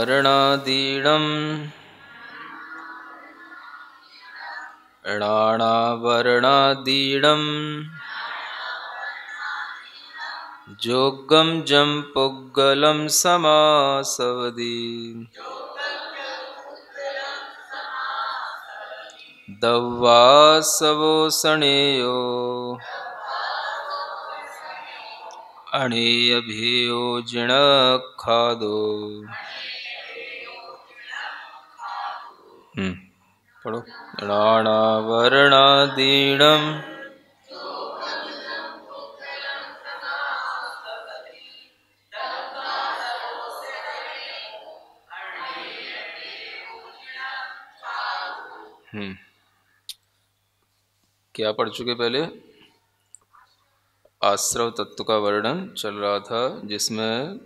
अदाना वरना दीडम जं पुग्गलं समासवदी दव्वासवो अणेयभियोजिणखादो अने पढ़ो हम्म क्या पढ़ चुके पहले आश्रव तत्व का वर्णन चल रहा था जिसमें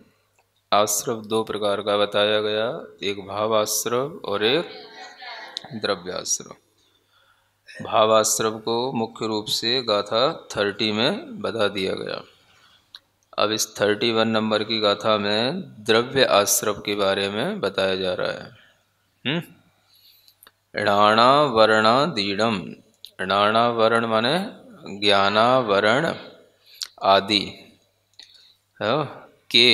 आश्रव दो प्रकार का बताया गया एक भाव आश्रव और एक द्रव्यास्त्र भावाश्रम को मुख्य रूप से गाथा थर्टी में बता दिया गया अब इस थर्टी वन नंबर की गाथा में द्रव्य आश्रम के बारे में बताया जा रहा है राणा हम्म? वर्ण दीडम राणा वर्ण माने ज्ञाना वर्ण आदि के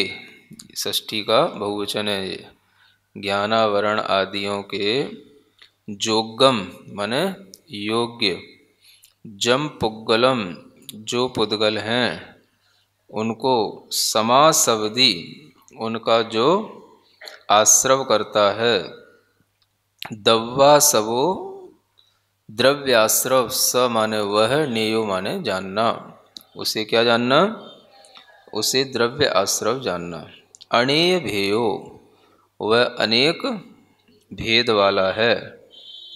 ष्ठी का बहुवचन है ये ज्ञानावरण आदियों के जोगम माने योग्य जम पुग्गलम जो पुद्गल हैं उनको अवधि उनका जो आश्रव करता है दव्वा सबो द्रव्याश्रव स माने वह नियो माने जानना उसे क्या जानना उसे द्रव्य आश्रव जानना अनेय भेयो वह अनेक भेद वाला है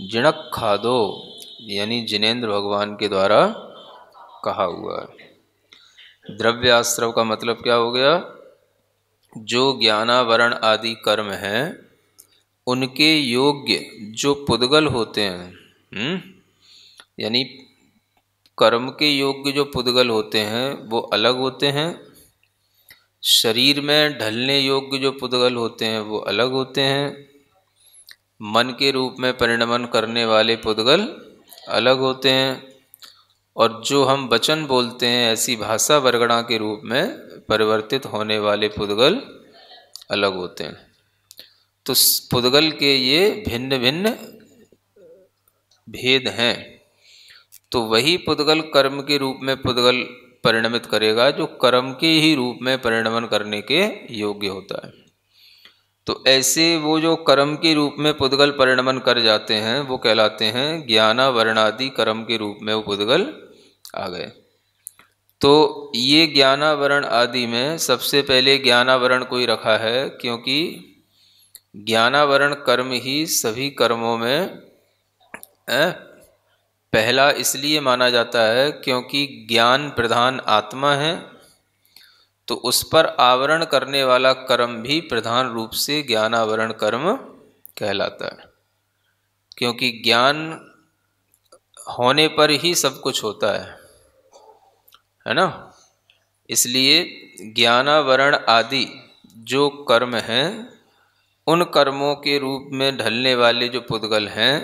जिनक खादो यानी जिनेन्द्र भगवान के द्वारा कहा हुआ है द्रव्याश्रव का मतलब क्या हो गया जो ज्ञानावरण आदि कर्म हैं उनके योग्य जो पुद्गल होते हैं हम्म, यानी कर्म के योग्य जो पुद्गल होते हैं वो अलग होते हैं शरीर में ढलने योग्य जो पुद्गल होते हैं वो अलग होते हैं मन के रूप में परिणमन करने वाले पुद्गल अलग होते हैं और जो हम वचन बोलते हैं ऐसी भाषा वर्गणा के रूप में परिवर्तित होने वाले पुद्गल अलग होते हैं तो पुद्गल के ये भिन्न भिन्न भेद हैं तो वही पुद्गल कर्म के रूप में पुद्गल परिणमित करेगा जो कर्म के ही रूप में परिणमन करने के योग्य होता है तो ऐसे वो जो कर्म के रूप में पुद्गल परिणमन कर जाते हैं वो कहलाते हैं ज्ञाना वर्णादि कर्म के रूप में वो पुद्गल आ गए तो ये ज्ञानावरण आदि में सबसे पहले ज्ञानावरण को ही रखा है क्योंकि ज्ञानावरण कर्म ही सभी कर्मों में पहला इसलिए माना जाता है क्योंकि ज्ञान प्रधान आत्मा है तो उस पर आवरण करने वाला कर्म भी प्रधान रूप से ज्ञानावरण कर्म कहलाता है क्योंकि ज्ञान होने पर ही सब कुछ होता है है ना इसलिए ज्ञानावरण आदि जो कर्म हैं उन कर्मों के रूप में ढलने वाले जो पुद्गल हैं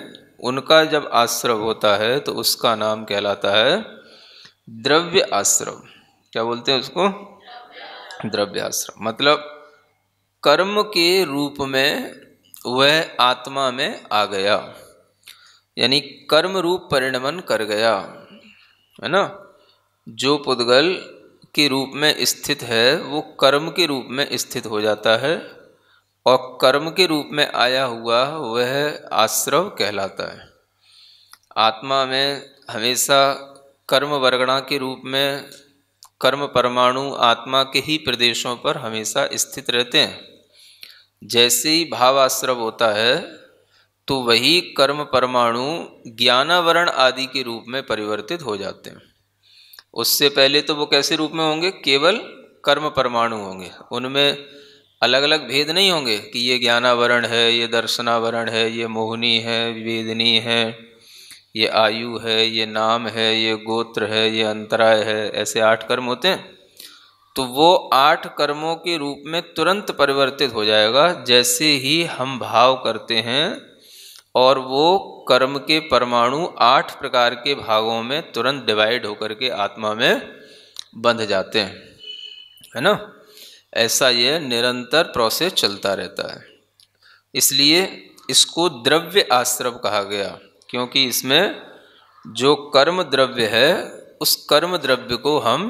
उनका जब आश्रव होता है तो उसका नाम कहलाता है द्रव्य आश्रव क्या बोलते हैं उसको द्रव्याश्रम मतलब कर्म के रूप में वह आत्मा में आ गया यानी कर्म रूप परिणमन कर गया है ना जो पुद्गल के रूप में स्थित है वो कर्म के रूप में स्थित हो जाता है और कर्म के रूप में आया हुआ वह आश्रव कहलाता है आत्मा में हमेशा कर्म वर्गणा के रूप में कर्म परमाणु आत्मा के ही प्रदेशों पर हमेशा स्थित रहते हैं जैसे ही भावाश्रव होता है तो वही कर्म परमाणु ज्ञानावरण आदि के रूप में परिवर्तित हो जाते हैं उससे पहले तो वो कैसे रूप में होंगे केवल कर्म परमाणु होंगे उनमें अलग अलग भेद नहीं होंगे कि ये ज्ञानावरण है ये दर्शनावरण है ये मोहनी है वेदनी है ये आयु है ये नाम है ये गोत्र है ये अंतराय है ऐसे आठ कर्म होते हैं तो वो आठ कर्मों के रूप में तुरंत परिवर्तित हो जाएगा जैसे ही हम भाव करते हैं और वो कर्म के परमाणु आठ प्रकार के भागों में तुरंत डिवाइड होकर के आत्मा में बंध जाते हैं है ना ऐसा ये निरंतर प्रोसेस चलता रहता है इसलिए इसको द्रव्य आश्रव कहा गया क्योंकि इसमें जो कर्म द्रव्य है उस कर्म द्रव्य को हम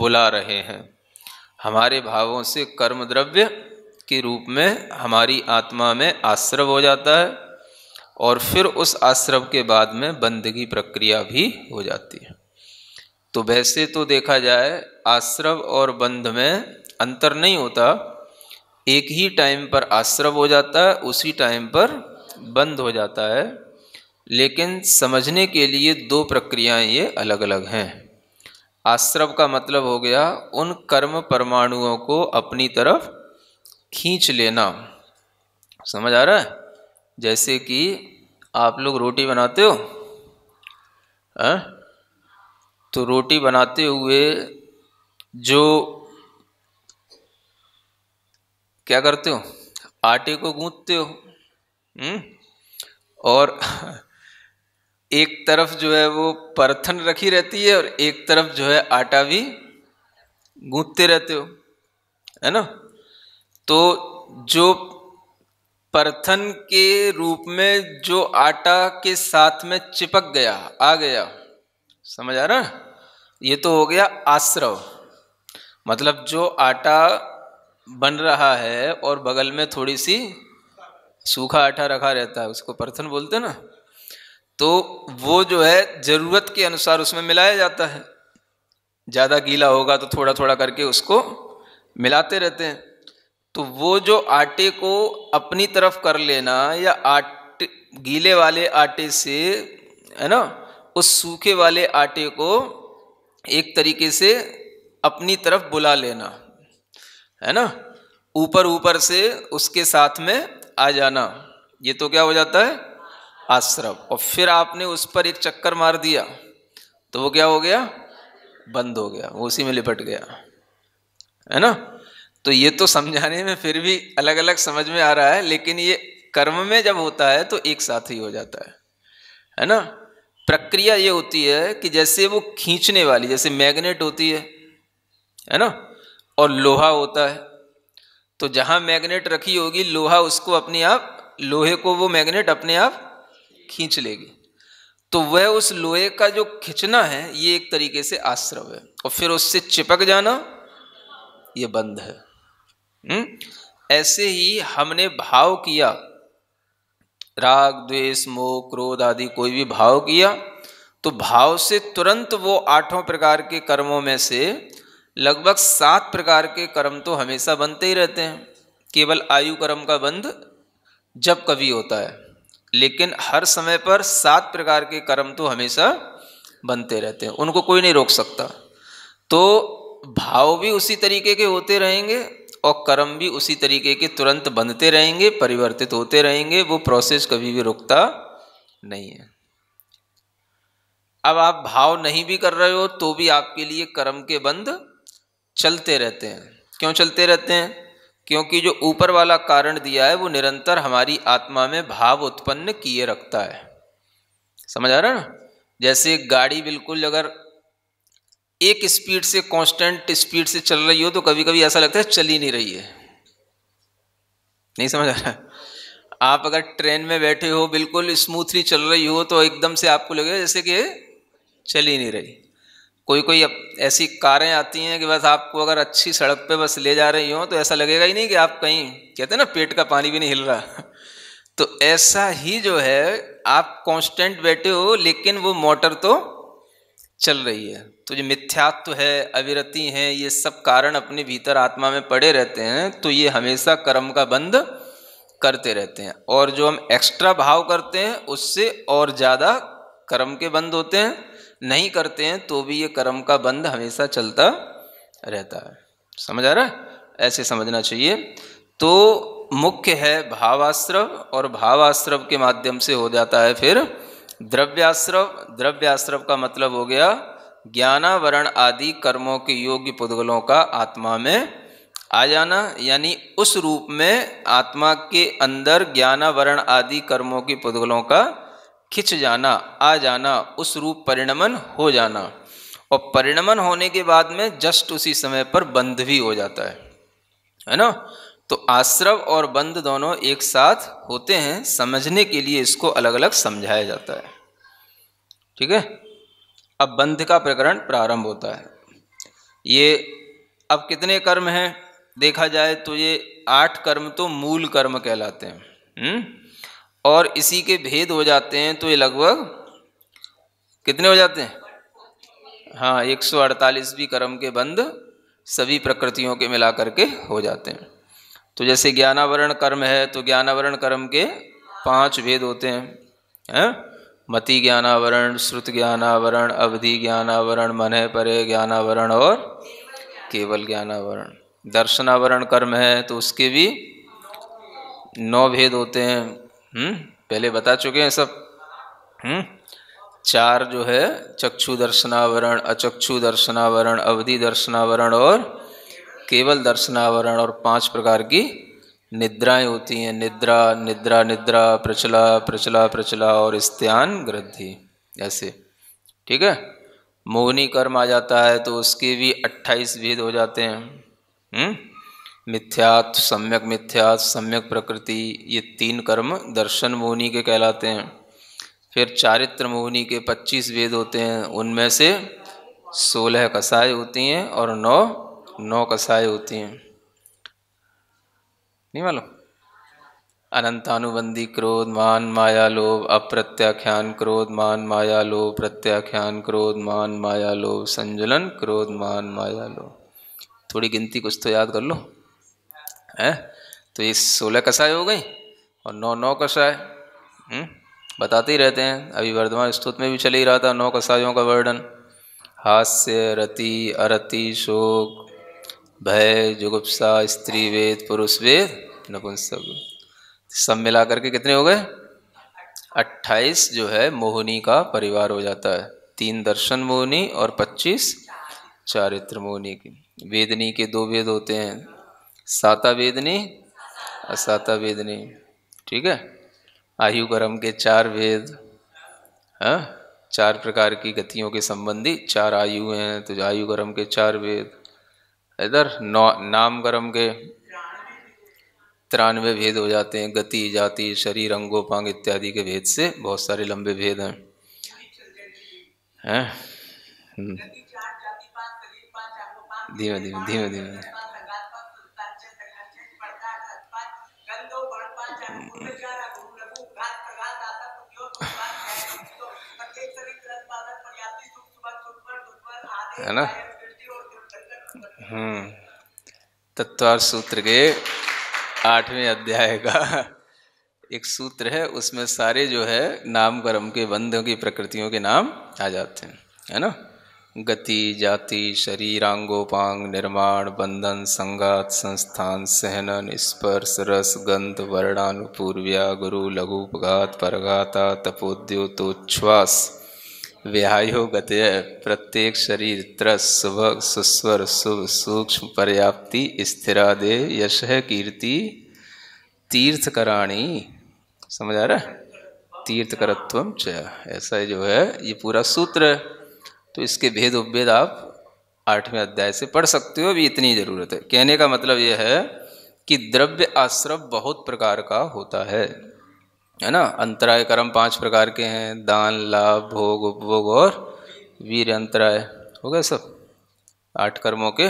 बुला रहे हैं हमारे भावों से कर्म द्रव्य के रूप में हमारी आत्मा में आश्रव हो जाता है और फिर उस आश्रव के बाद में बंदगी प्रक्रिया भी हो जाती है तो वैसे तो देखा जाए आश्रव और बंध में अंतर नहीं होता एक ही टाइम पर आश्रव हो जाता है उसी टाइम पर बंद हो जाता है लेकिन समझने के लिए दो प्रक्रियाएं ये अलग अलग हैं आश्रव का मतलब हो गया उन कर्म परमाणुओं को अपनी तरफ खींच लेना समझ आ रहा है जैसे कि आप लोग रोटी बनाते हो आ? हाँ? तो रोटी बनाते हुए जो क्या करते हो आटे को गूंथते हो हुँ? हम्म? और एक तरफ जो है वो परथन रखी रहती है और एक तरफ जो है आटा भी गूंथते रहते हो है ना तो जो परथन के रूप में जो आटा के साथ में चिपक गया आ गया समझ आ रहा ये तो हो गया आश्रव मतलब जो आटा बन रहा है और बगल में थोड़ी सी सूखा आटा रखा रहता है उसको परथन बोलते ना तो वो जो है ज़रूरत के अनुसार उसमें मिलाया जाता है ज़्यादा गीला होगा तो थोड़ा थोड़ा करके उसको मिलाते रहते हैं तो वो जो आटे को अपनी तरफ कर लेना या आटे गीले वाले आटे से है ना उस सूखे वाले आटे को एक तरीके से अपनी तरफ बुला लेना है ना ऊपर ऊपर से उसके साथ में आ जाना ये तो क्या हो जाता है आश्रव और फिर आपने उस पर एक चक्कर मार दिया तो वो क्या हो गया बंद हो गया वो उसी में लिपट गया है ना तो ये तो समझाने में फिर भी अलग अलग समझ में आ रहा है लेकिन ये कर्म में जब होता है तो एक साथ ही हो जाता है है ना प्रक्रिया ये होती है कि जैसे वो खींचने वाली जैसे मैग्नेट होती है है ना और लोहा होता है तो जहां मैग्नेट रखी होगी लोहा उसको अपने आप लोहे को वो मैग्नेट अपने आप खींच लेगी तो वह उस लोहे का जो खिंचना है ये एक तरीके से आश्रव है और फिर उससे चिपक जाना ये बंद है हुँ? हम्म? ऐसे ही हमने भाव किया राग द्वेष मोह क्रोध आदि कोई भी भाव किया तो भाव से तुरंत वो आठों प्रकार के कर्मों में से लगभग सात प्रकार के कर्म तो हमेशा बनते ही रहते हैं केवल आयु कर्म का बंद जब कभी होता है लेकिन हर समय पर सात प्रकार के कर्म तो हमेशा बनते रहते हैं उनको कोई नहीं रोक सकता तो भाव भी उसी तरीके के होते रहेंगे और कर्म भी उसी तरीके के तुरंत बनते रहेंगे परिवर्तित होते रहेंगे वो प्रोसेस कभी भी रुकता नहीं है अब आप भाव नहीं भी कर रहे हो तो भी आपके लिए कर्म के बंद चलते रहते हैं क्यों चलते रहते हैं क्योंकि जो ऊपर वाला कारण दिया है वो निरंतर हमारी आत्मा में भाव उत्पन्न किए रखता है समझ आ रहा ना जैसे गाड़ी बिल्कुल अगर एक स्पीड से कांस्टेंट स्पीड से चल रही हो तो कभी कभी ऐसा लगता है चली नहीं रही है नहीं समझ आ रहा आप अगर ट्रेन में बैठे हो बिल्कुल स्मूथली चल रही हो तो एकदम से आपको लगेगा जैसे कि चली नहीं रही कोई कोई ऐसी कारें आती हैं कि बस आपको अगर अच्छी सड़क पे बस ले जा रही हो तो ऐसा लगेगा ही नहीं कि आप कहीं कहते हैं ना पेट का पानी भी नहीं हिल रहा तो ऐसा ही जो है आप कांस्टेंट बैठे हो लेकिन वो मोटर तो चल रही है तो जो मिथ्यात्व है अविरति है ये सब कारण अपने भीतर आत्मा में पड़े रहते हैं तो ये हमेशा कर्म का बंद करते रहते हैं और जो हम एक्स्ट्रा भाव करते हैं उससे और ज़्यादा कर्म के बंद होते हैं नहीं करते हैं तो भी ये कर्म का बंध हमेशा चलता रहता है समझ आ रहा है ऐसे समझना चाहिए तो मुख्य है भावाश्रव और भावाश्रव के माध्यम से हो जाता है फिर द्रव्याश्रव द्रव्याश्रव का मतलब हो गया ज्ञानावरण आदि कर्मों के योग्य पुद्गलों का आत्मा में आ जाना यानी उस रूप में आत्मा के अंदर ज्ञानावरण आदि कर्मों की पुद्गलों का खिंच जाना आ जाना उस रूप परिणमन हो जाना और परिणमन होने के बाद में जस्ट उसी समय पर बंध भी हो जाता है है ना तो आश्रव और बंध दोनों एक साथ होते हैं समझने के लिए इसको अलग अलग समझाया जाता है ठीक है अब बंध का प्रकरण प्रारंभ होता है ये अब कितने कर्म हैं देखा जाए तो ये आठ कर्म तो मूल कर्म कहलाते हैं हुँ? हम्म? और इसी के भेद हो जाते हैं तो ये लगभग कितने हो जाते हैं हाँ 148 भी कर्म के बंद सभी प्रकृतियों के मिला करके हो जाते हैं तो जैसे ज्ञानावरण कर्म है तो ज्ञानावरण कर्म के पांच भेद होते हैं है? हाँ? मति ज्ञानावरण श्रुत ज्ञानावरण अवधि ज्ञानावरण मन परे ज्ञानावरण और केवल ज्ञानावरण दर्शनावरण कर्म है तो उसके भी नौ भेद होते हैं हम्म पहले बता चुके हैं सब हम्म चार जो है चक्षु दर्शनावरण अचक्षु दर्शनावरण अवधि दर्शनावरण और केवल दर्शनावरण और पांच प्रकार की निद्राएं होती हैं निद्रा निद्रा निद्रा प्रचला प्रचला प्रचला और स्त्यान ग्रद्धि ऐसे ठीक है मोहनी कर्म आ जाता है तो उसके भी अट्ठाईस भेद हो जाते हैं हम्म मिथ्यात् सम्यक मिथ्यात् सम्यक प्रकृति ये तीन कर्म दर्शन मोहनी के कहलाते हैं फिर चारित्र मोहनी के पच्चीस वेद होते हैं उनमें से सोलह कसाय होती हैं और नौ नौ कसाय होती हैं नहीं मालूम अनंतानुबंधी क्रोध मान माया लोभ अप्रत्याख्यान क्रोध मान माया लोभ प्रत्याख्यान क्रोध मान माया लोभ संजुलन क्रोध मान माया लोभ थोड़ी गिनती कुछ तो याद कर लो है तो ये सोलह कसाई हो गई और नौ नौ कसाए हम्म, बताते ही रहते हैं अभी वर्धमान स्तुत में भी चल ही रहा था नौ कसायों का वर्णन हास्य रति अरति शोक भय जुगुप्सा स्त्री वेद पुरुष वेद नपुंसक सब मिला करके कितने हो गए अट्ठाईस जो है मोहनी का परिवार हो जाता है तीन दर्शन मोहनी और पच्चीस चारित्र मोहनी की वेदनी के दो वेद होते हैं साता वेदनी असाता वेदनी ठीक है आयु कर्म के चार वेद हाँ चार प्रकार की गतियों के संबंधी चार आयु हैं तो आयु कर्म के चार वेद इधर नौ नाम कर्म के तिरानवे भेद हो जाते हैं गति जाति शरीर अंगोपांग इत्यादि के भेद से बहुत सारे लंबे भेद हैं हाँ? हम्म। धीमे धीमे धीमे धीमे है ना हम्म तत्वार सूत्र के आठवें अध्याय का एक सूत्र है उसमें सारे जो है नाम कर्म के बंधों की प्रकृतियों के नाम आ जाते हैं है ना गति जाति शरीरांगोपांग निर्माण बंधन संगात संस्थान सहनन स्पर्श रस गंध वर्णानुपूर्व्या गुरु लघुपघात परघाता तपोद्योतोच्छ्वास व्यायो गतय प्रत्येक शरीर त्रस शुभ सुस्वर शुभ सूक्ष्म पर्याप्ति स्थिरादे यश कीर्ति कराणी समझ आ रहा है तीर्थकरत्व च ऐसा जो है ये पूरा सूत्र है तो इसके भेद उपभेद आप आठवें अध्याय से पढ़ सकते हो अभी इतनी ज़रूरत है कहने का मतलब यह है कि द्रव्य आश्रव बहुत प्रकार का होता है है ना अंतराय कर्म पांच प्रकार के हैं दान लाभ भोग उपभोग और वीर अंतराय हो गया सब आठ कर्मों के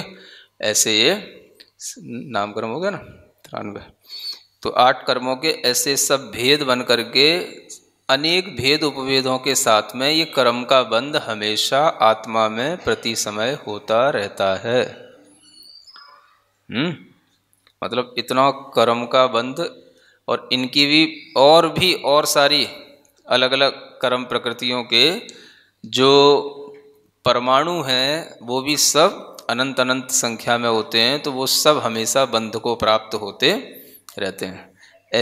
ऐसे ये नामकर्म हो गया ना तिरानवे तो आठ कर्मों के ऐसे सब भेद बन करके अनेक भेद उपभेदों के साथ में ये कर्म का बंध हमेशा आत्मा में प्रति समय होता रहता है हम्म मतलब इतना कर्म का बंध और इनकी भी और भी और सारी अलग अलग कर्म प्रकृतियों के जो परमाणु हैं वो भी सब अनंत अनंत संख्या में होते हैं तो वो सब हमेशा बंध को प्राप्त होते रहते हैं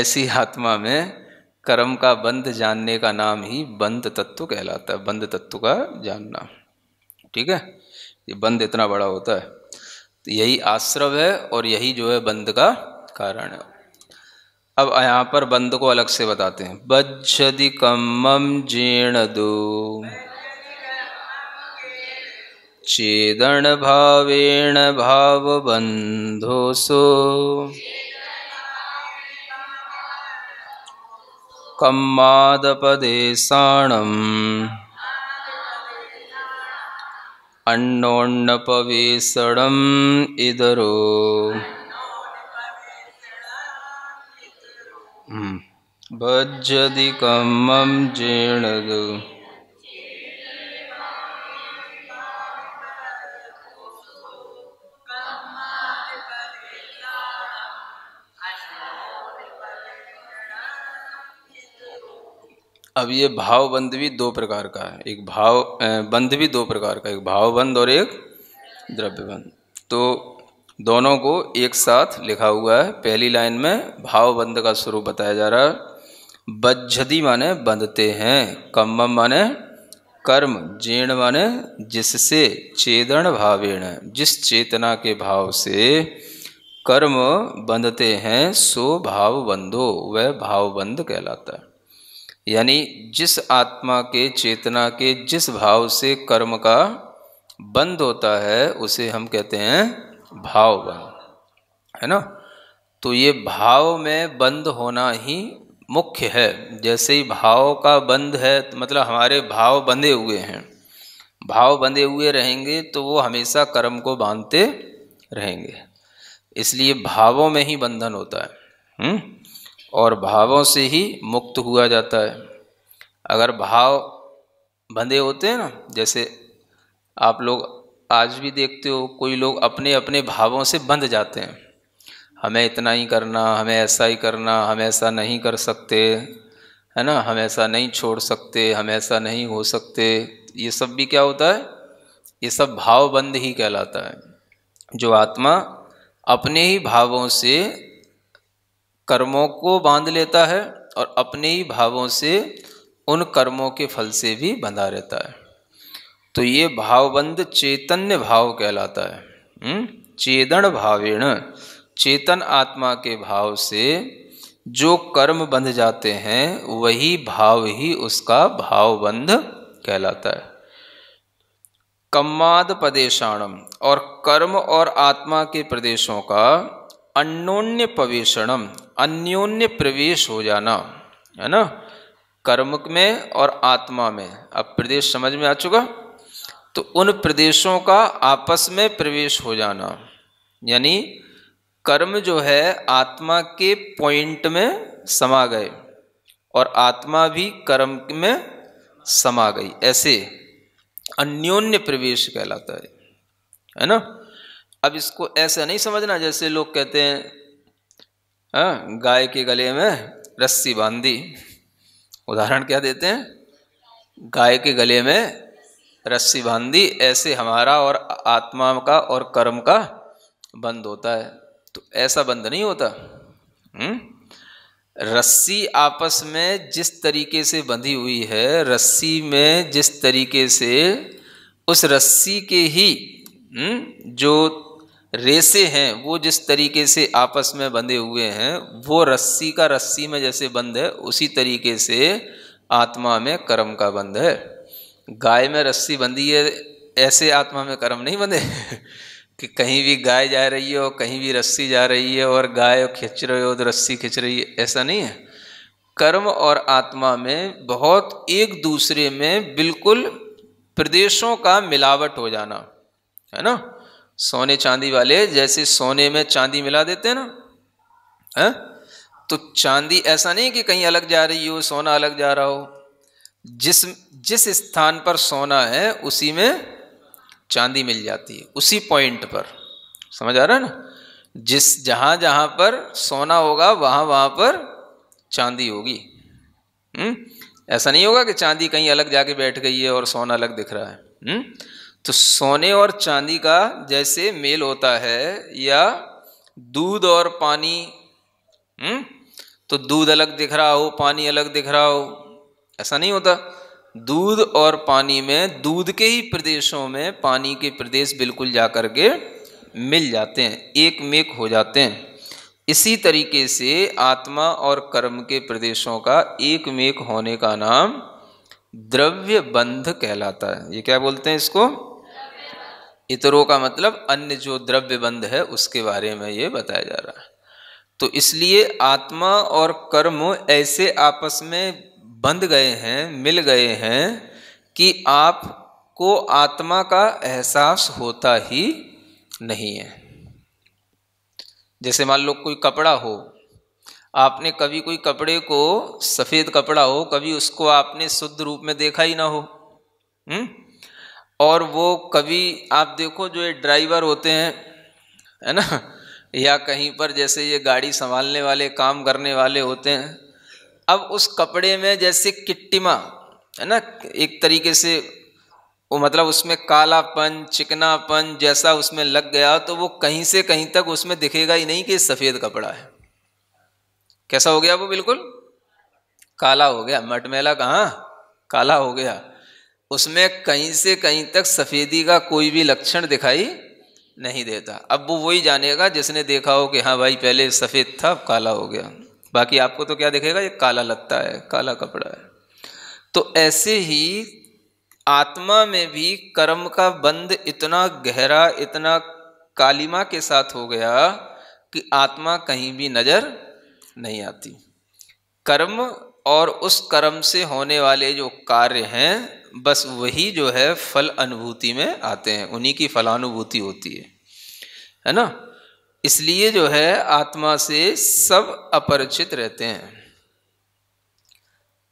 ऐसी आत्मा में कर्म का बंध जानने का नाम ही बंध तत्व कहलाता है बंध तत्व का जानना ठीक है ये बंध इतना बड़ा होता है तो यही आश्रव है और यही जो है बंध का कारण है अब यहाँ पर बंध को अलग से बताते हैं बज्जदि कमम जीर्ण दो चेदन भावेण भाव बंधोसो कम्मादपदेशाणम् अण्णोण्णपवेषणम् इदरो हम्म। भजदिकं मम जीर्णदु अब ये भाव बंद भी दो प्रकार का है एक भाव बंद भी दो प्रकार का एक भाव बंद और एक द्रव्य बंद तो दोनों को एक साथ लिखा हुआ है पहली लाइन में भाव बंद का स्वरूप बताया जा रहा है बज्झदी माने बंधते हैं कम्बम माने कर्म जीर्ण माने जिससे चेदन भावेण जिस चेतना के भाव से कर्म बंधते हैं सो भाव बंधो वह भाव बंध कहलाता है यानी जिस आत्मा के चेतना के जिस भाव से कर्म का बंद होता है उसे हम कहते हैं भाव बंद है ना तो ये भाव में बंद होना ही मुख्य है जैसे ही भाव का बंद है तो मतलब हमारे भाव बंधे हुए हैं भाव बंधे हुए रहेंगे तो वो हमेशा कर्म को बांधते रहेंगे इसलिए भावों में ही बंधन होता है हुँ? हम्म? और भावों से ही मुक्त हुआ जाता है अगर भाव बंधे होते हैं ना जैसे आप लोग आज भी देखते हो कोई लोग अपने अपने भावों से बंध जाते हैं हमें इतना ही करना हमें ऐसा ही करना हम ऐसा नहीं कर सकते है ना हम ऐसा नहीं छोड़ सकते हम ऐसा नहीं हो सकते ये सब भी क्या होता है ये सब भाव ही कहलाता है जो आत्मा अपने ही भावों से कर्मों को बांध लेता है और अपने ही भावों से उन कर्मों के फल से भी बंधा रहता है तो ये भावबंध चैतन्य भाव कहलाता है हम्म? चेदन भावेण चेतन आत्मा के भाव से जो कर्म बंध जाते हैं वही भाव ही उसका भावबंध कहलाता है कम्माद प्रदेशाणम और कर्म और आत्मा के प्रदेशों का अन्योन्य पवेशणम अन्योन्य प्रवेश हो जाना है ना कर्म में और आत्मा में अब प्रदेश समझ में आ चुका तो उन प्रदेशों का आपस में प्रवेश हो जाना यानी कर्म जो है आत्मा के पॉइंट में समा गए और आत्मा भी कर्म में समा गई ऐसे अन्योन्य प्रवेश कहलाता है है ना अब इसको ऐसा नहीं समझना जैसे लोग कहते हैं हाँ गाय के गले में रस्सी बांध दी उदाहरण क्या देते हैं गाय के गले में रस्सी बांध दी ऐसे हमारा और आत्मा का और कर्म का बंद होता है तो ऐसा बंद नहीं होता हुँ? हम्म? रस्सी आपस में जिस तरीके से बंधी हुई है रस्सी में जिस तरीके से उस रस्सी के ही हुँ? हम्म, जो रेसे हैं वो जिस तरीके से आपस में बंधे हुए हैं वो रस्सी का रस्सी में जैसे बंध है उसी तरीके से आत्मा में कर्म का बंध है गाय में रस्सी बंधी है ऐसे आत्मा में कर्म नहीं बंधे कि कहीं भी गाय जा रही है और कहीं भी रस्सी जा रही है और गाय खिंच रहे हो तो रस्सी खिंच रही है ऐसा नहीं है कर्म और आत्मा में बहुत एक दूसरे में बिल्कुल प्रदेशों का मिलावट हो जाना है ना सोने चांदी वाले जैसे सोने में चांदी मिला देते हैं ना है? तो चांदी ऐसा नहीं कि कहीं अलग जा रही हो सोना अलग जा रहा हो जिस जिस स्थान पर सोना है उसी में चांदी मिल जाती है उसी पॉइंट पर समझ आ रहा है ना जिस जहाँ जहाँ पर सोना होगा वहाँ वहाँ पर चांदी होगी हम्म? ऐसा नहीं होगा कि चांदी कहीं अलग जाके बैठ गई है और सोना अलग दिख रहा है हुँ? हम्म? तो सोने और चांदी का जैसे मेल होता है या दूध और पानी हुँ? हम्म? तो दूध अलग दिख रहा हो पानी अलग दिख रहा हो ऐसा नहीं होता दूध और पानी में दूध के ही प्रदेशों में पानी के प्रदेश बिल्कुल जा कर के मिल जाते हैं एक मेक हो जाते हैं इसी तरीके से आत्मा और कर्म के प्रदेशों का एक मेक होने का नाम द्रव्य बंध कहलाता है ये क्या बोलते हैं इसको इतरों का मतलब अन्य जो द्रव्य बंध है उसके बारे में ये बताया जा रहा है तो इसलिए आत्मा और कर्म ऐसे आपस में बंध गए हैं मिल गए हैं कि आपको आत्मा का एहसास होता ही नहीं है जैसे मान लो कोई कपड़ा हो आपने कभी कोई कपड़े को सफ़ेद कपड़ा हो कभी उसको आपने शुद्ध रूप में देखा ही ना हो हुँ? हम्म? और वो कभी आप देखो जो ये ड्राइवर होते हैं है ना या कहीं पर जैसे ये गाड़ी संभालने वाले काम करने वाले होते हैं अब उस कपड़े में जैसे किट्टिमा है ना एक तरीके से वो मतलब उसमें कालापन चिकनापन जैसा उसमें लग गया तो वो कहीं से कहीं तक उसमें दिखेगा ही नहीं कि सफ़ेद कपड़ा है कैसा हो गया वो बिल्कुल काला हो गया मटमैला कहाँ काला हो गया उसमें कहीं से कहीं तक सफ़ेदी का कोई भी लक्षण दिखाई नहीं देता अब वो वही जानेगा जिसने देखा हो कि हाँ भाई पहले सफ़ेद था अब काला हो गया बाकी आपको तो क्या दिखेगा ये काला लगता है काला कपड़ा है तो ऐसे ही आत्मा में भी कर्म का बंध इतना गहरा इतना कालिमा के साथ हो गया कि आत्मा कहीं भी नज़र नहीं आती कर्म और उस कर्म से होने वाले जो कार्य हैं बस वही जो है फल अनुभूति में आते हैं उन्हीं की फलानुभूति होती है है ना इसलिए जो है आत्मा से सब अपरिचित रहते हैं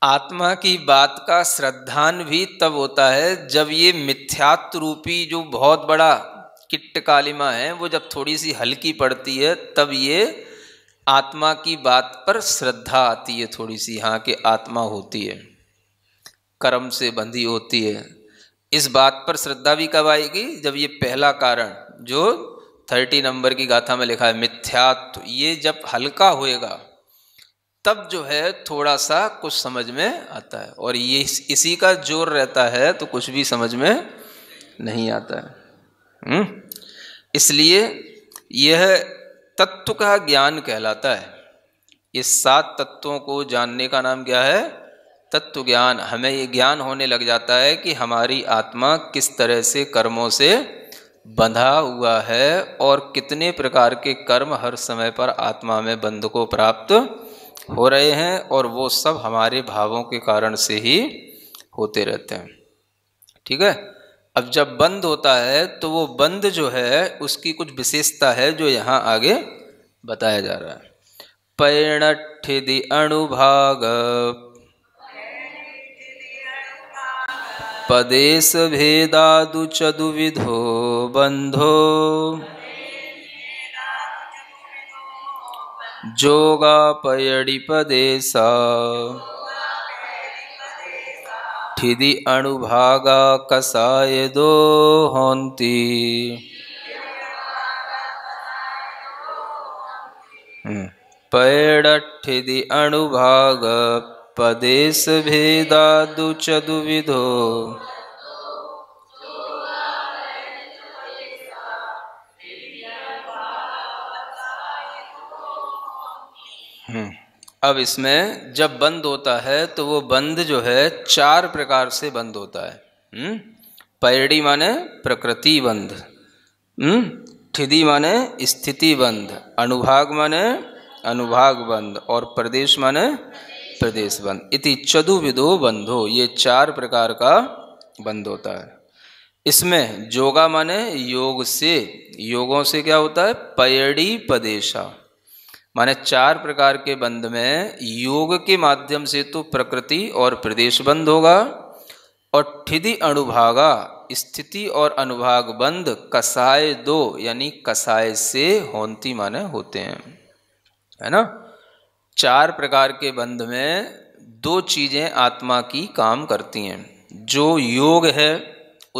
आत्मा की बात का श्रद्धान भी तब होता है जब ये मिथ्यात्व रूपी जो बहुत बड़ा किट्ट कालिमा है वो जब थोड़ी सी हल्की पड़ती है तब ये आत्मा की बात पर श्रद्धा आती है थोड़ी सी यहाँ के आत्मा होती है कर्म से बंधी होती है इस बात पर श्रद्धा भी कब आएगी जब ये पहला कारण जो थर्टी नंबर की गाथा में लिखा है मिथ्यात्व ये जब हल्का होएगा तब जो है थोड़ा सा कुछ समझ में आता है और ये इसी का जोर रहता है तो कुछ भी समझ में नहीं आता है हम्म? इसलिए यह तत्व का ज्ञान कहलाता है इस सात तत्वों को जानने का नाम क्या है तत्व ज्ञान हमें ये ज्ञान होने लग जाता है कि हमारी आत्मा किस तरह से कर्मों से बंधा हुआ है और कितने प्रकार के कर्म हर समय पर आत्मा में बंध को प्राप्त हो रहे हैं और वो सब हमारे भावों के कारण से ही होते रहते हैं ठीक है अब जब बंद होता है तो वो बंद जो है उसकी कुछ विशेषता है जो यहाँ आगे बताया जा रहा है पैणठिदि अणुभाग पदेश भेदादु चुविधो बंधो जोगा पदेशा ठिदि अणुभागा कसाय दो होती हम्म। पैडठिदि अणुभाग पदेश दुच दुविधो अब इसमें जब बंद होता है तो वो बंद जो है चार प्रकार से बंद होता है हम्म? पैरडी माने प्रकृति बंद हम्म? ठिदी माने स्थिति बंद अनुभाग माने अनुभाग बंद और प्रदेश माने प्रदेश बंद इति चतुविधो बंधो ये चार प्रकार का बंद होता है इसमें योगा माने योग से योगों से क्या होता है पयड़ी पदेशा माने चार प्रकार के बंध में योग के माध्यम से तो प्रकृति और प्रदेश बंध होगा और ठिदि अनुभागा स्थिति और अनुभाग बंध कसाय दो यानी कसाय से होंती माने होते हैं है ना चार प्रकार के बंध में दो चीज़ें आत्मा की काम करती हैं जो योग है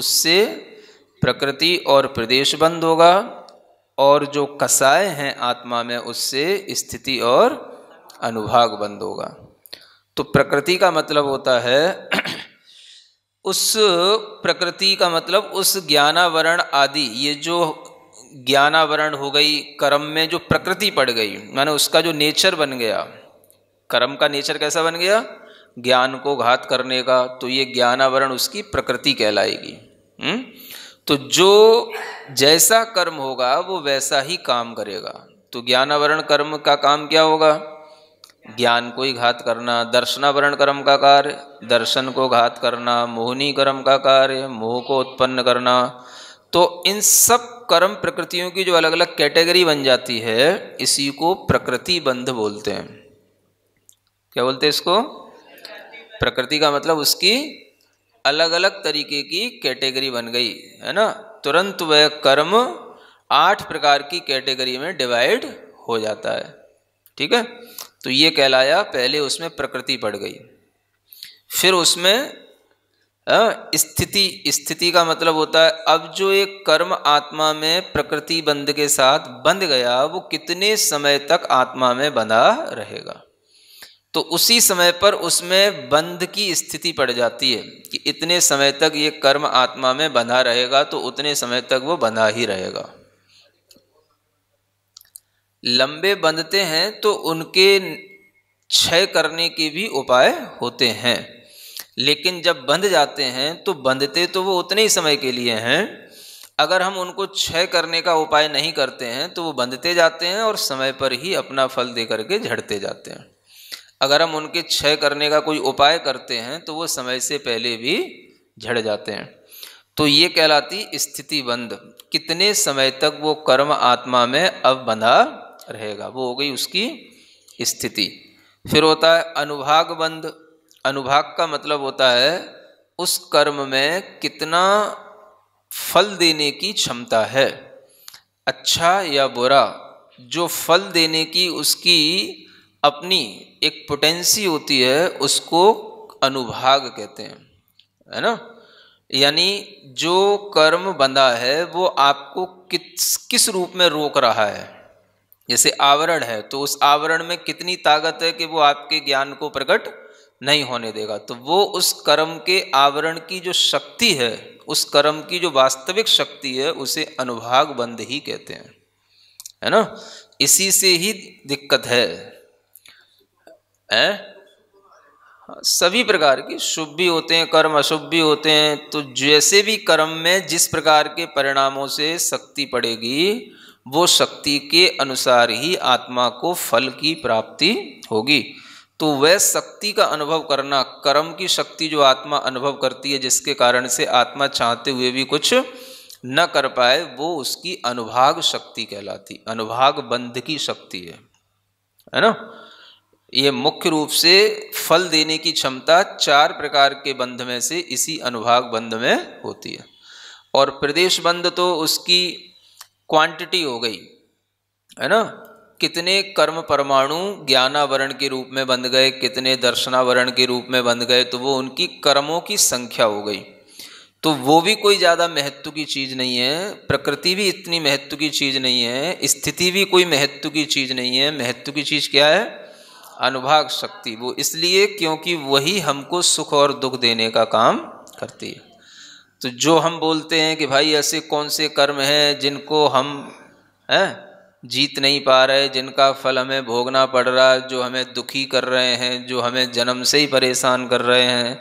उससे प्रकृति और प्रदेश बंद होगा और जो कसाय हैं आत्मा में उससे स्थिति और अनुभाग बंद होगा तो प्रकृति का मतलब होता है उस प्रकृति का मतलब उस ज्ञानावरण आदि ये जो ज्ञानावरण हो गई कर्म में जो प्रकृति पड़ गई माने उसका जो नेचर बन गया कर्म का नेचर कैसा बन गया ज्ञान को घात करने का तो ये ज्ञानावरण उसकी प्रकृति कहलाएगी हुँ? हम्म? तो जो जैसा कर्म होगा वो वैसा ही काम करेगा तो ज्ञानावरण कर्म का काम क्या होगा ज्ञान को ही घात करना दर्शनावरण कर्म का कार्य दर्शन को घात करना मोहनी कर्म का कार्य मोह को उत्पन्न करना तो इन सब कर्म प्रकृतियों की जो अलग अलग कैटेगरी बन जाती है इसी को प्रकृति बंध बोलते हैं क्या बोलते हैं इसको प्रकृति का मतलब उसकी अलग अलग तरीके की कैटेगरी बन गई है ना तुरंत वह कर्म आठ प्रकार की कैटेगरी में डिवाइड हो जाता है ठीक है तो ये कहलाया पहले उसमें प्रकृति पड़ गई फिर उसमें स्थिति स्थिति का मतलब होता है अब जो एक कर्म आत्मा में प्रकृति बंध के साथ बंध गया वो कितने समय तक आत्मा में बंधा रहेगा तो उसी समय पर उसमें बंध की स्थिति पड़ जाती है कि इतने समय तक ये कर्म आत्मा में बंधा रहेगा तो उतने समय तक वो बंधा ही रहेगा लंबे बंधते हैं तो उनके क्षय करने के भी उपाय होते हैं लेकिन जब बंध जाते हैं तो बंधते तो वो उतने ही समय के लिए हैं अगर हम उनको क्षय करने का उपाय नहीं करते हैं तो वो बंधते जाते हैं और समय पर ही अपना फल दे करके झड़ते जाते हैं अगर हम उनके क्षय करने का कोई उपाय करते हैं तो वो समय से पहले भी झड़ जाते हैं तो ये कहलाती स्थिति बंद कितने समय तक वो कर्म आत्मा में अब बंधा रहेगा वो हो गई उसकी स्थिति फिर होता है अनुभाग बंद अनुभाग का मतलब होता है उस कर्म में कितना फल देने की क्षमता है अच्छा या बुरा जो फल देने की उसकी अपनी एक पोटेंसी होती है उसको अनुभाग कहते हैं है ना यानी जो कर्म बंधा है वो आपको किस किस रूप में रोक रहा है जैसे आवरण है तो उस आवरण में कितनी ताकत है कि वो आपके ज्ञान को प्रकट नहीं होने देगा तो वो उस कर्म के आवरण की जो शक्ति है उस कर्म की जो वास्तविक शक्ति है उसे अनुभाग बंद ही कहते हैं है ना इसी से ही दिक्कत है हैं सभी प्रकार के शुभ भी होते हैं कर्म अशुभ भी होते हैं तो जैसे भी कर्म में जिस प्रकार के परिणामों से शक्ति पड़ेगी वो शक्ति के अनुसार ही आत्मा को फल की प्राप्ति होगी तो वह शक्ति का अनुभव करना कर्म की शक्ति जो आत्मा अनुभव करती है जिसके कारण से आत्मा चाहते हुए भी कुछ न कर पाए वो उसकी अनुभाग शक्ति कहलाती अनुभाग बंध की शक्ति है है ना ये मुख्य रूप से फल देने की क्षमता चार प्रकार के बंध में से इसी अनुभाग बंध में होती है और प्रदेश बंध तो उसकी क्वांटिटी हो गई है ना कितने कर्म परमाणु ज्ञानावरण के रूप में बंध गए कितने दर्शनावरण के रूप में बंध गए तो वो उनकी कर्मों की संख्या हो गई तो वो भी कोई ज़्यादा महत्व की चीज़ नहीं है प्रकृति भी इतनी महत्व की चीज़ नहीं है स्थिति भी कोई महत्व की चीज़ नहीं है महत्व की चीज़ क्या है अनुभाग शक्ति वो इसलिए क्योंकि वही हमको सुख और दुख देने का काम करती है तो जो हम बोलते हैं कि भाई ऐसे कौन से कर्म हैं जिनको हम हैं जीत नहीं पा रहे जिनका फल हमें भोगना पड़ रहा है जो हमें दुखी कर रहे हैं जो हमें जन्म से ही परेशान कर रहे हैं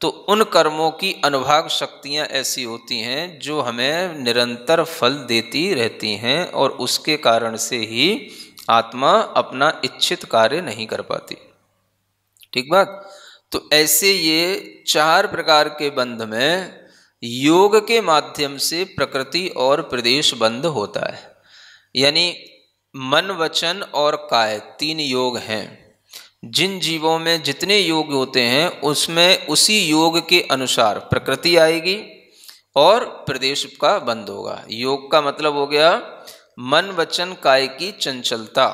तो उन कर्मों की अनुभाग शक्तियाँ ऐसी होती हैं जो हमें निरंतर फल देती रहती हैं और उसके कारण से ही आत्मा अपना इच्छित कार्य नहीं कर पाती ठीक बात तो ऐसे ये चार प्रकार के बंध में योग के माध्यम से प्रकृति और प्रदेश बंध होता है यानी मन वचन और काय तीन योग हैं जिन जीवों में जितने योग होते हैं उसमें उसी योग के अनुसार प्रकृति आएगी और प्रदेश का बंद होगा योग का मतलब हो गया मन वचन काय की चंचलता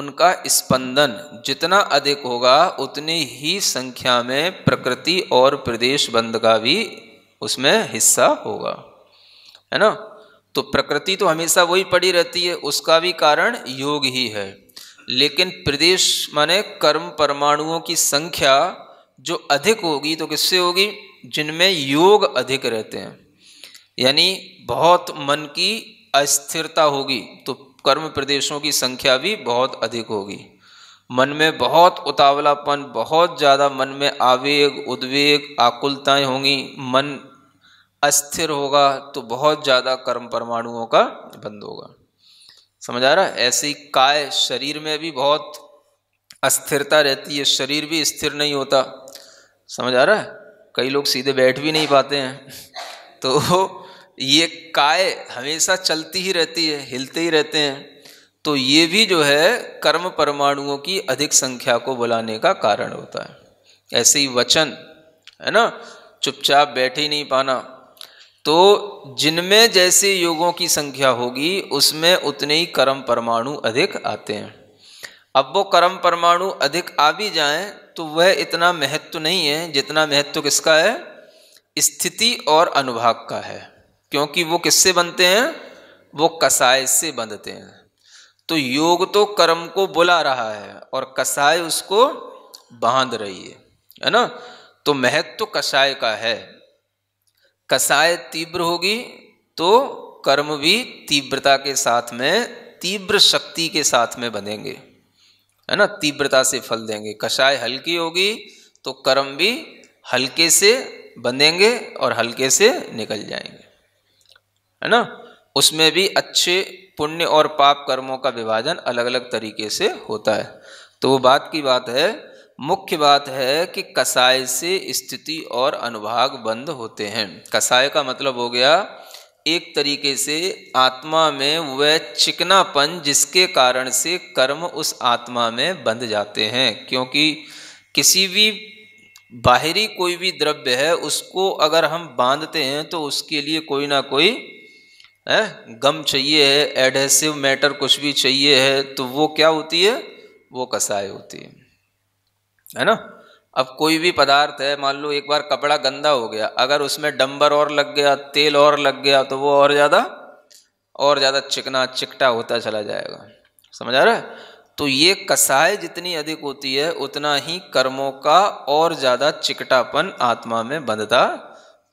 उनका स्पंदन जितना अधिक होगा उतनी ही संख्या में प्रकृति और प्रदेश बंद का भी उसमें हिस्सा होगा है ना तो प्रकृति तो हमेशा वही पड़ी रहती है उसका भी कारण योग ही है लेकिन प्रदेश माने कर्म परमाणुओं की संख्या जो अधिक होगी तो किससे होगी जिनमें योग अधिक रहते हैं यानी बहुत मन की अस्थिरता होगी तो कर्म प्रदेशों की संख्या भी बहुत अधिक होगी मन में बहुत उतावलापन बहुत ज़्यादा मन में आवेग उद्वेग आकुलताएं होंगी मन अस्थिर होगा तो बहुत ज़्यादा कर्म परमाणुओं का बंद होगा समझ आ रहा है ऐसे ही काय शरीर में भी बहुत अस्थिरता रहती है शरीर भी स्थिर नहीं होता समझ आ रहा है कई लोग सीधे बैठ भी नहीं पाते हैं तो ये काय हमेशा चलती ही रहती है हिलते ही रहते हैं तो ये भी जो है कर्म परमाणुओं की अधिक संख्या को बुलाने का कारण होता है ऐसे ही वचन है ना चुपचाप बैठ ही नहीं पाना तो जिनमें जैसे योगों की संख्या होगी उसमें उतने ही कर्म परमाणु अधिक आते हैं अब वो कर्म परमाणु अधिक आ भी जाएं तो वह इतना महत्व नहीं है जितना महत्व किसका है स्थिति और अनुभाग का है क्योंकि वो किससे बनते हैं वो कसाय से बंधते हैं तो योग तो कर्म को बुला रहा है और कसाय उसको बांध रही है है ना तो महत्व तो कसाय का है कसाय तीव्र होगी तो कर्म भी तीव्रता के साथ में तीव्र शक्ति के साथ में बनेंगे है ना तीव्रता से फल देंगे कषाय हल्की होगी तो कर्म भी हल्के से बंधेंगे और हल्के से निकल जाएंगे है ना उसमें भी अच्छे पुण्य और पाप कर्मों का विभाजन अलग अलग तरीके से होता है तो वो बात की बात है मुख्य बात है कि कसाय से स्थिति और अनुभाग बंद होते हैं कसाय का मतलब हो गया एक तरीके से आत्मा में वह चिकनापन जिसके कारण से कर्म उस आत्मा में बंध जाते हैं क्योंकि किसी भी बाहरी कोई भी द्रव्य है उसको अगर हम बांधते हैं तो उसके लिए कोई ना कोई है गम चाहिए है एडहेसिव मैटर कुछ भी चाहिए है तो वो क्या होती है वो कसाय होती है है ना अब कोई भी पदार्थ है मान लो एक बार कपड़ा गंदा हो गया अगर उसमें डंबर और लग गया तेल और लग गया तो वो और ज़्यादा और ज़्यादा चिकना चिकटा होता चला जाएगा समझ आ रहा है तो ये कसाय जितनी अधिक होती है उतना ही कर्मों का और ज़्यादा चिकटापन आत्मा में बंधता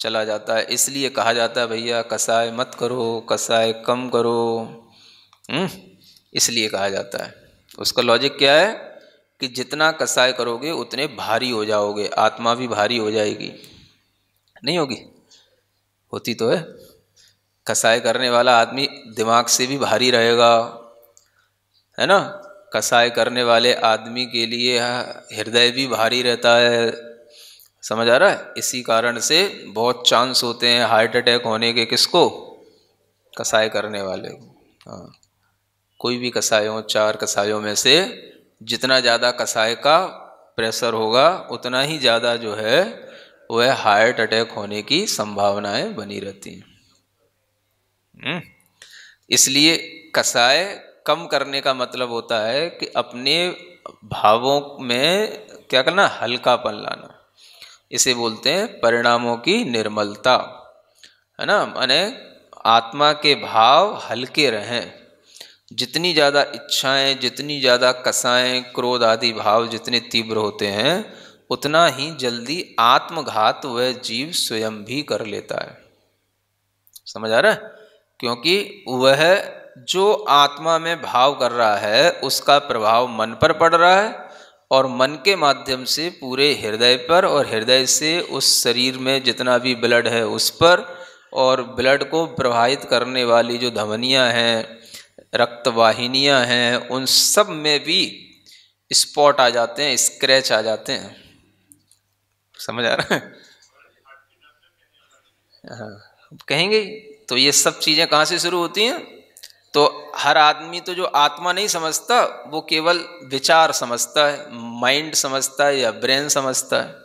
चला जाता है इसलिए कहा जाता है भैया कसाय मत करो कसाय कम करो हम्म, इसलिए कहा जाता है उसका लॉजिक क्या है कि जितना कसाय करोगे उतने भारी हो जाओगे आत्मा भी भारी हो जाएगी नहीं होगी होती तो है कसाय करने वाला आदमी दिमाग से भी भारी रहेगा है ना कसाय करने वाले आदमी के लिए हृदय भी भारी रहता है समझ आ रहा है इसी कारण से बहुत चांस होते हैं हार्ट अटैक होने के किसको कसाई करने वाले को हाँ कोई भी कसाय हो चार कसाईयों में से जितना ज़्यादा कसाई का प्रेशर होगा उतना ही ज़्यादा जो है वह हार्ट अटैक होने की संभावनाएं बनी रहती हैं हम्म। इसलिए कसाय कम करने का मतलब होता है कि अपने भावों में क्या करना हल्कापन लाना इसे बोलते हैं परिणामों की निर्मलता है ना माने आत्मा के भाव हल्के रहें जितनी ज़्यादा इच्छाएं जितनी ज़्यादा कसाएं क्रोध आदि भाव जितने तीव्र होते हैं उतना ही जल्दी आत्मघात वह जीव स्वयं भी कर लेता है समझ आ रहा है क्योंकि वह जो आत्मा में भाव कर रहा है उसका प्रभाव मन पर पड़ रहा है और मन के माध्यम से पूरे हृदय पर और हृदय से उस शरीर में जितना भी ब्लड है उस पर और ब्लड को प्रभावित करने वाली जो धमनियाँ हैं रक्तवाहिनियाँ हैं उन सब में भी स्पॉट आ जाते हैं स्क्रैच आ जाते हैं समझ आ रहा है हाँ कहेंगे तो ये सब चीज़ें कहाँ से शुरू होती हैं तो हर आदमी तो जो आत्मा नहीं समझता वो केवल विचार समझता है माइंड समझता है या ब्रेन समझता है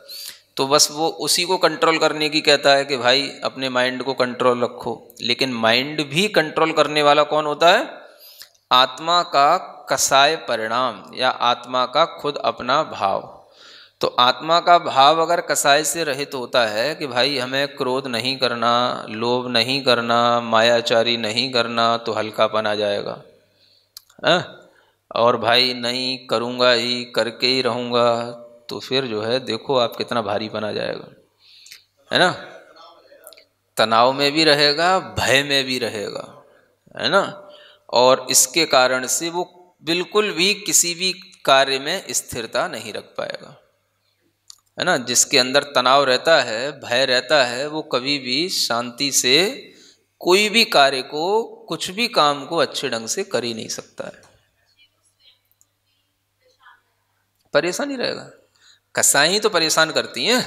तो बस वो उसी को कंट्रोल करने की कहता है कि भाई अपने माइंड को कंट्रोल रखो लेकिन माइंड भी कंट्रोल करने वाला कौन होता है आत्मा का कसाय परिणाम या आत्मा का खुद अपना भाव तो आत्मा का भाव अगर कसाई से रहित होता है कि भाई हमें क्रोध नहीं करना लोभ नहीं करना मायाचारी नहीं करना तो हल्कापन आ जाएगा आ? हाँ? और भाई नहीं करूँगा ही करके ही रहूँगा तो फिर जो है देखो आप कितना भारी आ जाएगा है ना तनाव में भी रहेगा भय में भी रहेगा है ना और इसके कारण से वो बिल्कुल भी किसी भी कार्य में स्थिरता नहीं रख पाएगा है ना जिसके अंदर तनाव रहता है भय रहता है वो कभी भी शांति से कोई भी कार्य को कुछ भी काम को अच्छे ढंग से कर ही नहीं सकता है परेशान ही रहेगा कसाई तो परेशान करती हैं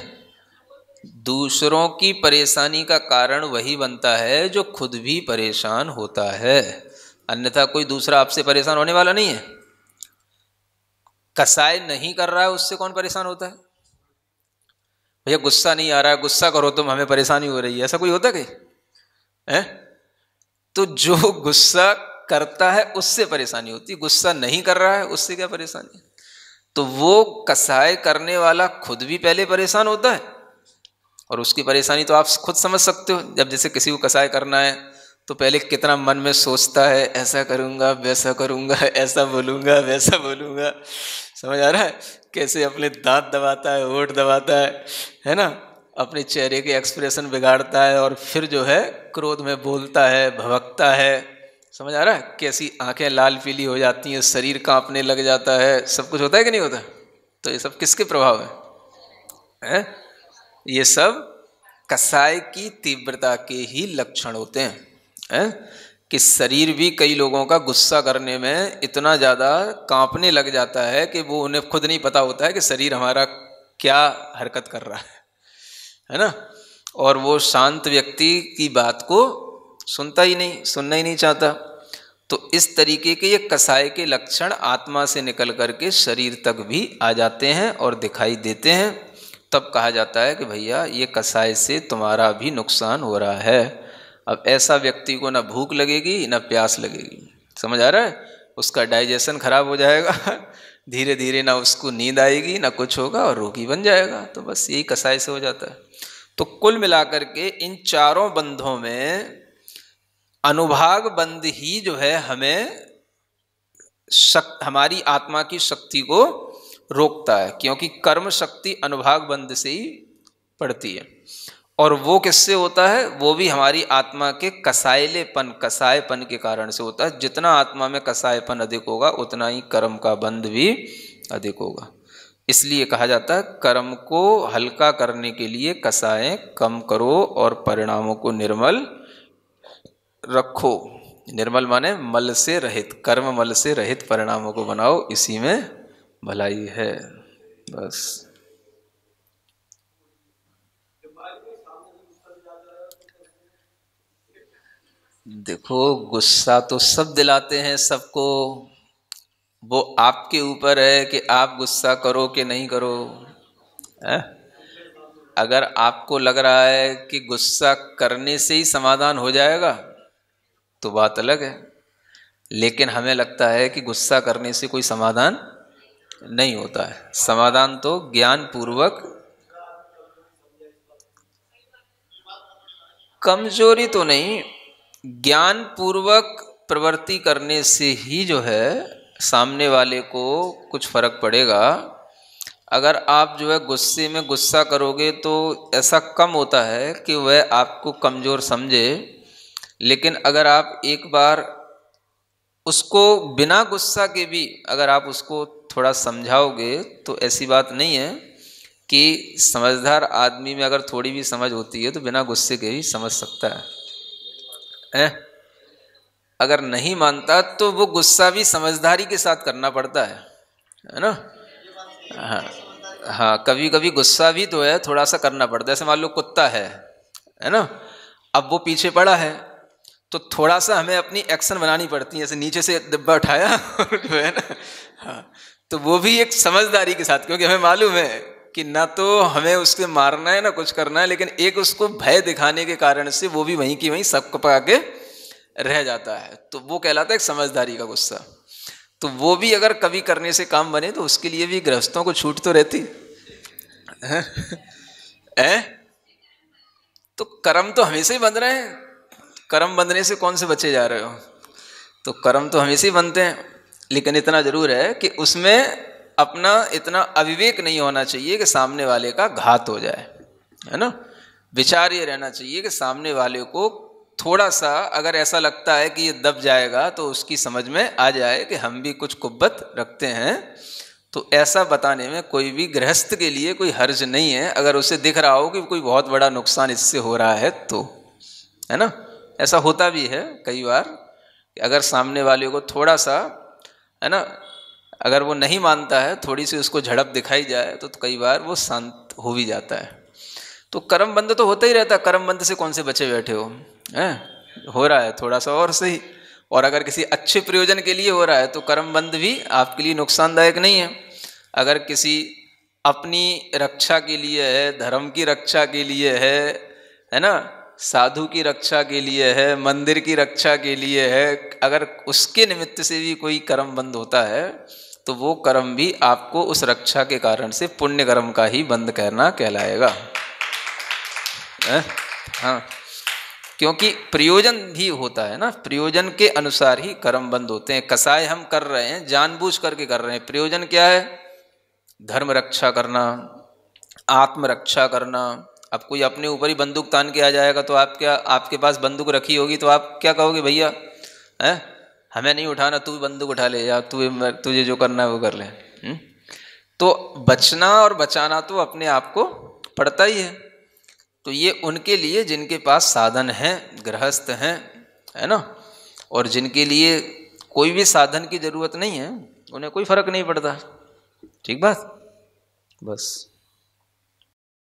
दूसरों की परेशानी का कारण वही बनता है जो खुद भी परेशान होता है अन्यथा कोई दूसरा आपसे परेशान होने वाला नहीं है कसाई नहीं कर रहा है उससे कौन परेशान होता है भैया गुस्सा नहीं आ रहा है गुस्सा करो तुम हमें परेशानी हो रही है ऐसा कोई होता कहीं है तो जो गुस्सा करता है उससे परेशानी होती गुस्सा नहीं कर रहा है उससे क्या परेशानी तो वो कसाय करने वाला खुद भी पहले परेशान होता है और उसकी परेशानी तो आप खुद समझ सकते हो जब जैसे किसी को कसाय करना है तो पहले कितना मन में सोचता है ऐसा करूँगा वैसा करूँगा ऐसा बोलूँगा वैसा बोलूँगा समझ आ रहा है कैसे अपने दांत दबाता है ओठ दबाता है है ना अपने चेहरे के एक्सप्रेशन बिगाड़ता है और फिर जो है क्रोध में बोलता है भवकता है समझ आ रहा है कैसी आंखें लाल पीली हो जाती हैं शरीर कांपने लग जाता है सब कुछ होता है कि नहीं होता तो ये सब किसके प्रभाव है हैं ये सब कसाई की तीव्रता के ही लक्षण होते हैं हैं कि शरीर भी कई लोगों का गुस्सा करने में इतना ज़्यादा कांपने लग जाता है कि वो उन्हें खुद नहीं पता होता है कि शरीर हमारा क्या हरकत कर रहा है है ना और वो शांत व्यक्ति की बात को सुनता ही नहीं सुनना ही नहीं चाहता तो इस तरीके के ये कसाई के लक्षण आत्मा से निकल करके शरीर तक भी आ जाते हैं और दिखाई देते हैं तब कहा जाता है कि भैया ये कसाई से तुम्हारा भी नुकसान हो रहा है अब ऐसा व्यक्ति को ना भूख लगेगी ना प्यास लगेगी समझ आ रहा है उसका डाइजेशन खराब हो जाएगा धीरे धीरे ना उसको नींद आएगी ना कुछ होगा और रोगी बन जाएगा तो बस यही कसाई से हो जाता है तो कुल मिलाकर के इन चारों बंधों में अनुभाग बंध ही जो है हमें शक, हमारी आत्मा की शक्ति को रोकता है क्योंकि कर्म शक्ति अनुभाग बंध से ही पड़ती है और वो किससे होता है वो भी हमारी आत्मा के कसायलेपन कसायपन के कारण से होता है जितना आत्मा में कसायपन अधिक होगा उतना ही कर्म का बंध भी अधिक होगा इसलिए कहा जाता है कर्म को हल्का करने के लिए कसाएं कम करो और परिणामों को निर्मल रखो निर्मल माने मल से रहित कर्म मल से रहित परिणामों को बनाओ इसी में भलाई है बस देखो गुस्सा तो सब दिलाते हैं सबको वो आपके ऊपर है कि आप गुस्सा करो कि नहीं करो है? अगर आपको लग रहा है कि गुस्सा करने से ही समाधान हो जाएगा तो बात अलग है लेकिन हमें लगता है कि गुस्सा करने से कोई समाधान नहीं होता है समाधान तो ज्ञान पूर्वक कमजोरी तो नहीं ज्ञान पूर्वक प्रवृत्ति करने से ही जो है सामने वाले को कुछ फर्क पड़ेगा अगर आप जो है गुस्से में गुस्सा करोगे तो ऐसा कम होता है कि वह आपको कमज़ोर समझे लेकिन अगर आप एक बार उसको बिना गुस्सा के भी अगर आप उसको थोड़ा समझाओगे तो ऐसी बात नहीं है कि समझदार आदमी में अगर थोड़ी भी समझ होती है तो बिना गुस्से के भी समझ सकता है है अगर नहीं मानता तो वो गुस्सा भी समझदारी के साथ करना पड़ता है है ना हाँ हाँ कभी कभी गुस्सा भी तो है थोड़ा सा करना पड़ता है जैसे मान लो कुत्ता है है ना अब वो पीछे पड़ा है तो थोड़ा सा हमें अपनी एक्शन बनानी पड़ती है जैसे नीचे से डिब्बा उठाया जो है ना हाँ तो वो भी एक समझदारी के साथ क्योंकि हमें मालूम है कि ना तो हमें उसके मारना है ना कुछ करना है लेकिन एक उसको भय दिखाने के कारण से वो भी वहीं की वहीं सब पका के रह जाता है तो वो कहलाता है एक समझदारी का गुस्सा तो वो भी अगर कभी करने से काम बने तो उसके लिए भी गृहस्थों को छूट तो रहती है, तो कर्म तो हमेशा ही बंध रहे हैं कर्म बंधने से कौन से बचे जा रहे हो तो कर्म तो हमेशा ही बनते हैं लेकिन इतना ज़रूर है कि उसमें अपना इतना अविवेक नहीं होना चाहिए कि सामने वाले का घात हो जाए है ना विचार ये रहना चाहिए कि सामने वाले को थोड़ा सा अगर ऐसा लगता है कि ये दब जाएगा तो उसकी समझ में आ जाए कि हम भी कुछ कुब्बत रखते हैं तो ऐसा बताने में कोई भी गृहस्थ के लिए कोई हर्ज नहीं है अगर उसे दिख रहा हो कि कोई बहुत बड़ा नुकसान इससे हो रहा है तो है ना ऐसा होता भी है कई बार कि अगर सामने वाले को थोड़ा सा है ना अगर वो नहीं मानता है थोड़ी सी उसको झड़प दिखाई जाए तो, तो कई बार वो शांत हो भी जाता है तो कर्म बंद तो होता ही रहता है कर्म बंद से कौन से बचे बैठे हो हैं हो रहा है थोड़ा सा और सही और अगर किसी अच्छे प्रयोजन के लिए हो रहा है तो कर्म बंद भी आपके लिए नुकसानदायक नहीं है अगर किसी अपनी रक्षा के लिए है धर्म की रक्षा के लिए है है ना साधु की रक्षा के लिए है मंदिर की रक्षा के लिए है अगर उसके निमित्त से भी कोई कर्म बंद होता है तो वो कर्म भी आपको उस रक्षा के कारण से पुण्य कर्म का ही बंद करना कहलाएगा हाँ क्योंकि प्रयोजन भी होता है ना प्रयोजन के अनुसार ही कर्म बंद होते हैं कसाय हम कर रहे हैं जानबूझ करके कर रहे हैं प्रयोजन क्या है धर्म रक्षा करना आत्मरक्षा करना अब कोई अपने ऊपर ही बंदूक तान के आ जाएगा तो आप क्या आपके पास बंदूक रखी होगी तो आप क्या कहोगे भैया हैं हमें नहीं उठाना तू बंदूक उठा ले या तू तुझे जो करना है वो कर ले हुँ? हम्म? तो बचना और बचाना तो अपने आप को पड़ता ही है तो ये उनके लिए जिनके पास साधन हैं गृहस्थ हैं है ना और जिनके लिए कोई भी साधन की ज़रूरत नहीं है उन्हें कोई फ़र्क नहीं पड़ता ठीक बात बस